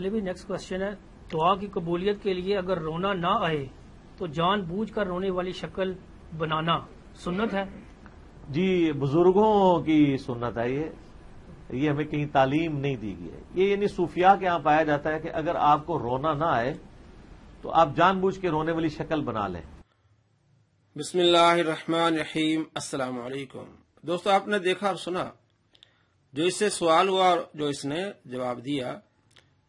लिए भी next question है दुआ की कबूलियत के लिए अगर रोना ना आए तो जान बूझ कर रोने वाली शक्ल बनाना सुन्नत है जी बुजुर्गों की सुन्नत है ये ये हमें कहीं तालीम नहीं दी गई है ये यानी सूफिया के यहाँ पाया जाता है कि अगर आपको रोना ना आए तो आप जानबूझ के रोने वाली शक्ल बना लें बिस्मिल्लाहिर्रहमानिर्रहीम अस्सलाम वालेकुम दोस्तों आपने देखा और सुना जो इससे सवाल हुआ और जो इसने जवाब दिया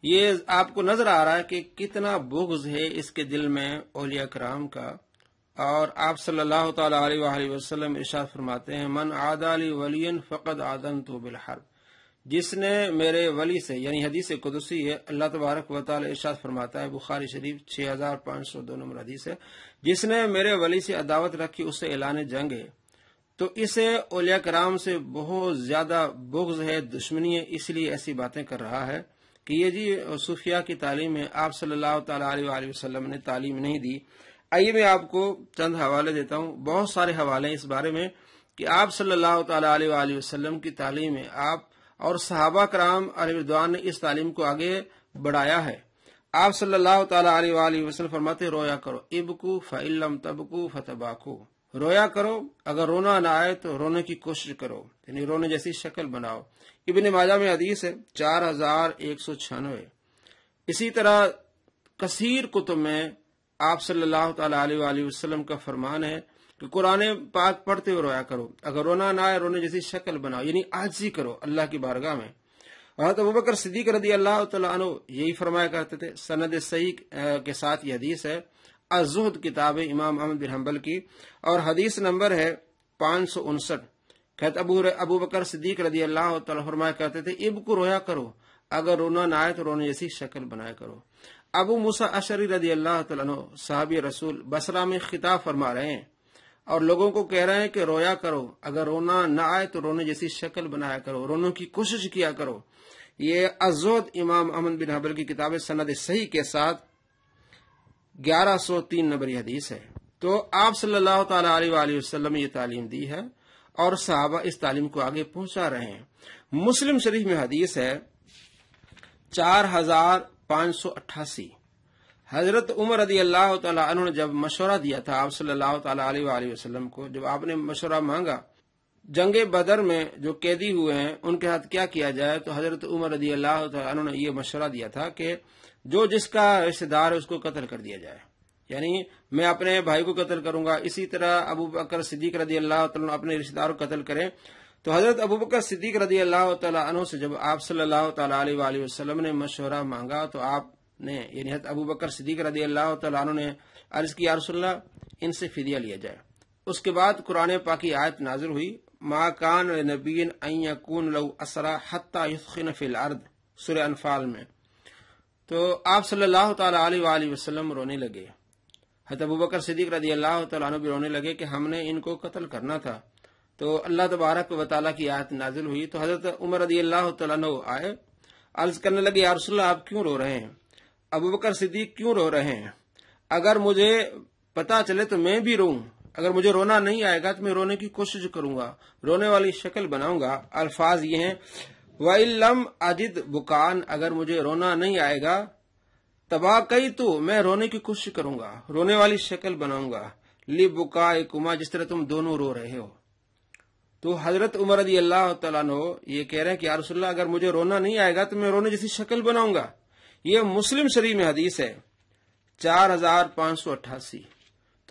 ये आपको नजर आ रहा है कि कितना बुग्ज है इसके दिल में ओलिया कराम का और आप सल्लल्लाहु अलैहि वसल्लम इरशाद फरमाते हैं मन आदाली वलियन फ़कद आदन तो बिलहर जिसने मेरे वली से यानी हदीस कुदसी है अल्लाह तबारक व ताल फरमाता है बुखारी शरीफ छह हजार पांच सौ दो नंबर हदीस है जिसने मेरे वली से अदावत रखी उससे ऐलान जंग है तो इसे ओलिया कराम से बहुत ज्यादा बुग्ज है दुश्मनी है इसलिए ऐसी बातें कर रहा है कि ये जी सूफिया की तालीम है आप सल्लल्लाहु अलैहि वसल्लम ने तालीम नहीं दी आइए मैं आपको चंद हवाले देता हूँ बहुत सारे हवाले हैं इस बारे में कि आप सल्लल्लाहु अलैहि वसल्लम की तालीम है आप और सहाबा कराम अलविद्वान ने इस तालीम को आगे बढ़ाया है आप सल्लाह तला वसलम फरमाते रोया करो इबकू फम तबकू फतबाकू रोया करो अगर रोना ना आए तो रोने की कोशिश करो यानी रोने जैसी शक्ल बनाओ इबन माजा में अदीस है चार हजार एक सौ छियानवे इसी तरह कसीर कुतुब में आप सल्लल्लाहु अलैहि वसल्लम का फरमान है कि कुरान पाक पढ़ते हुए रोया करो अगर रोना ना आए रोने जैसी शक्ल बनाओ यानी आजी करो अल्लाह की बारगाह में हजरत तो बकर सिद्दीक रदी अल्लाह तु यही फरमाया करते थे सनद सही के साथ यह हदीस है अजहद किताब है इमाम अहमद बिन हम्बल की और हदीस नंबर है पांच सौ उनसठ कहते अबू अबू बकर सिद्दीक रजी अल्लाह तफरमाया कहते थे इब को रोया करो अगर रोना ना आए तो रोने जैसी शक्ल बनाया करो अबू मूसा अशरी रजी अल्लाह तु साहब रसूल बसरा में खिताब फरमा रहे हैं और लोगों को कह रहे हैं कि रोया करो अगर रोना ना आए तो रोने जैसी शक्ल बनाया करो रोने की कोशिश किया करो ये अजोद इमाम अहमद बिन हबल की किताब सनद सही के साथ ग्यारह सौ तीन नंबरी हदीस है तो आप सल्लल्लाहु अलैहि वसल्लम ने ये तालीम दी है और साहबा इस तालीम को आगे पहुंचा रहे हैं मुस्लिम शरीफ में हदीस है चार हजार पांच सौ अट्ठासी हजरत उमर रदी अल्लाह तु ने जब मशवरा दिया था आप सल्लल्लाहु अलैहि वसल्लम को जब आपने मशवरा मांगा जंग बदर में जो कैदी हुए हैं उनके हाथ क्या किया जाए तो हजरत उमर रदी अल्लाह तु ने यह मशवरा दिया था कि जो जिसका रिश्तेदार है उसको कत्ल कर दिया जाए यानी मैं अपने भाई को कत्ल करूंगा इसी तरह अबू बकर सिद्दीक रदी अल्लाह अपने रिश्तेदार को कत्ल करें तो हजरत अबू बकर सिद्दीक रदी अल्लाह तनों से जब आप सल्लाह तसलम ने मशवरा मांगा तो आपने यानी हजरत अबू बकर सिद्दीक रदी अल्लाह तन ने अर्ज किया रसोल्ला इनसे फिदिया लिया जाए उसके बाद कुरान पाकि आयत नाजिर हुई मा कान नबीन अकून लऊ असरा हत्ता युस्खिन फिल अर्द सुर अनफाल में तो आप सल्लल्लाहु अलैहि वसल्लम रोने लगे हत अबू बकर सिद्दीक रदी अल्लाह तु भी रोने लगे कि हमने इनको कत्ल करना था तो अल्लाह तबारक व ताली की आयत नाजिल हुई तो हजरत उमर रजी अल्लाह तु आए अर्ज करने लगे यारसल्ला आप क्यों रो रहे हैं अबूबकर सिद्दीक क्यों रो रहे हैं अगर मुझे पता चले तो मैं भी रोऊं अगर मुझे रोना नहीं आएगा तो मैं रोने की कोशिश करूंगा रोने वाली शक्ल बनाऊंगा अल्फाज ये हैं वम अजिद बुकान अगर मुझे रोना नहीं आएगा तबाह कई तो मैं रोने की कोशिश करूंगा रोने वाली शक्ल बनाऊंगा ली बुका कुमा जिस तरह तुम दोनों रो रहे हो तो हजरत उमर अली अल्लाह तु ये कह रहे हैं कि यारसोल्ला अगर मुझे रोना नहीं आएगा तो मैं रोने जैसी शक्ल बनाऊंगा ये मुस्लिम शरीफ में हदीस है चार हजार पांच सौ अट्ठासी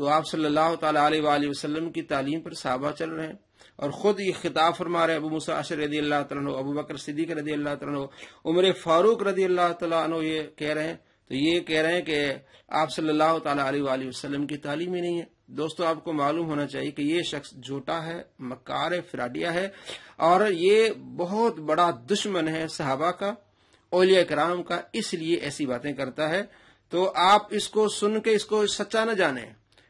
तो आप सल्लल्लाहु अलैहि वसल्लम की तालीम पर साहबा चल रहे हैं और ख़ुद ये खिताब फरमा रहे अबू मुसा अशर रदी अल्लाह तु अबू बकर सिद्दीक रदी अल्लाह तु उमर फ़ारूक रदी अल्लाह तु ये कह रहे हैं तो ये कह रहे हैं कि आप सल्लल्लाहु अलैहि वसल्लम की तालीम ही नहीं है दोस्तों आपको मालूम होना चाहिए कि ये शख्स झूठा है मकार है फिराडिया है और ये बहुत बड़ा दुश्मन है सहाबा का ओलिया कराम का इसलिए ऐसी बातें करता है तो आप इसको सुन के इसको सच्चा न जाने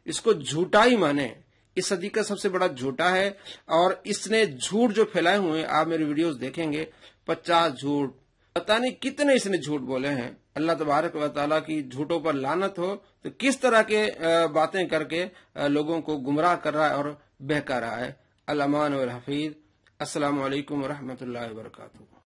इसको झूठा ही माने इस सदी का सबसे बड़ा झूठा है और इसने झूठ जो फैलाए हुए आप मेरे वीडियोस देखेंगे पचास झूठ पता नहीं कितने इसने झूठ बोले हैं अल्लाह तबारक वाली की झूठों पर लानत हो तो किस तरह के बातें करके लोगों को गुमराह कर रहा है और बहका रहा है अलमान और हफीज असल वरहमत ला